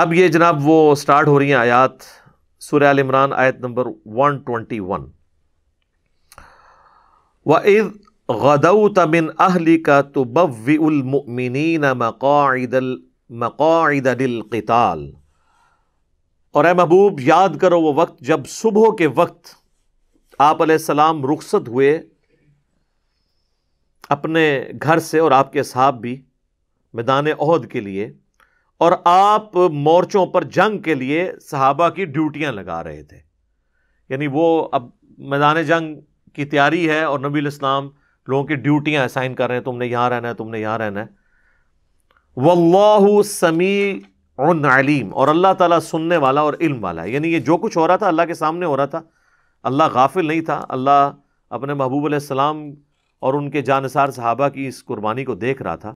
अब ये जनाब वो स्टार्ट हो रही हैं आयात सुर आल इमरान आयत नंबर वन व इद गदौत मिन अहली का तो बविमिन मकादल मकादलकताल और ए महबूब याद करो वो वक्त जब सुबह के वक्त आप सलाम रुखसत हुए अपने घर से और आपके साहब भी मैदान अहद के लिए और आप मोर्चों पर जंग के लिए सहाबा की ड्यूटियां लगा रहे थे यानी वो अब मैदान जंग की तैयारी है और नबी इस्लाम लोगों की ड्यूटियां असाइन कर रहे हैं तुमने यहाँ रहना है तुमने यहाँ रहना है वल्लाहु समी अलीम और अल्लाह ताला सुनने वाला और इल्म वाला है यानी ये जो कुछ हो रहा था अल्लाह के सामने हो रहा था अल्लाह गाफिल नहीं था अल्लाह अपने महबूब सलाम और उनके जानसार साहबा की इस कुर्बानी को देख रहा था